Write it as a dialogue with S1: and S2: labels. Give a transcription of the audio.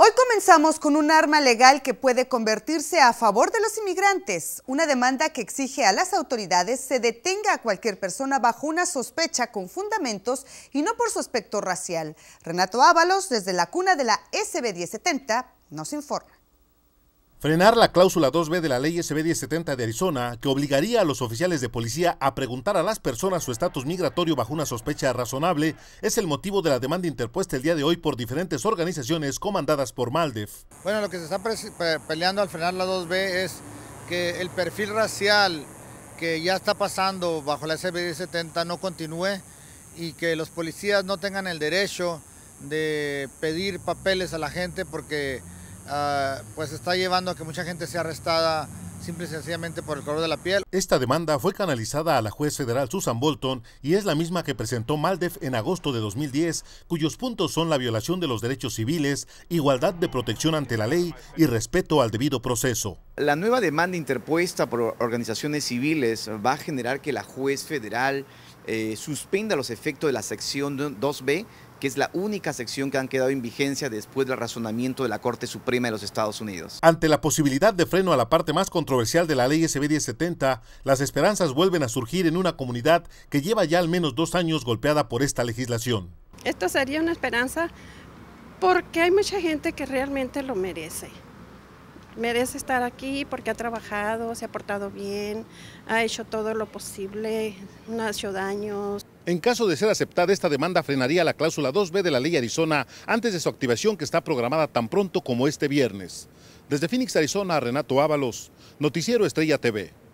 S1: Hoy comenzamos con un arma legal que puede convertirse a favor de los inmigrantes, una demanda que exige a las autoridades se detenga a cualquier persona bajo una sospecha con fundamentos y no por su aspecto racial. Renato Ábalos, desde la cuna de la SB 1070, nos informa.
S2: Frenar la cláusula 2B de la ley SB 1070 de Arizona, que obligaría a los oficiales de policía a preguntar a las personas su estatus migratorio bajo una sospecha razonable, es el motivo de la demanda interpuesta el día de hoy por diferentes organizaciones comandadas por Maldef.
S3: Bueno, lo que se está peleando al frenar la 2B es que el perfil racial que ya está pasando bajo la SB 1070 no continúe y que los policías no tengan el derecho de pedir papeles a la gente porque Ah, pues está llevando a que mucha gente sea arrestada simple y sencillamente
S2: por el color de la piel. Esta demanda fue canalizada a la juez federal Susan Bolton y es la misma que presentó Maldef en agosto de 2010, cuyos puntos son la violación de los derechos civiles, igualdad de protección ante la ley y respeto al debido proceso.
S4: La nueva demanda interpuesta por organizaciones civiles va a generar que la juez federal eh, suspenda los efectos de la sección 2B que es la única sección que han quedado en vigencia después del razonamiento de la Corte Suprema de los Estados Unidos.
S2: Ante la posibilidad de freno a la parte más controversial de la ley SB 1070, las esperanzas vuelven a surgir en una comunidad que lleva ya al menos dos años golpeada por esta legislación.
S1: Esto sería una esperanza porque hay mucha gente que realmente lo merece merece estar aquí porque ha trabajado, se ha portado bien, ha hecho todo lo posible, no ha hecho daños.
S2: En caso de ser aceptada, esta demanda frenaría la cláusula 2B de la ley Arizona antes de su activación que está programada tan pronto como este viernes. Desde Phoenix, Arizona, Renato Ábalos, Noticiero Estrella TV.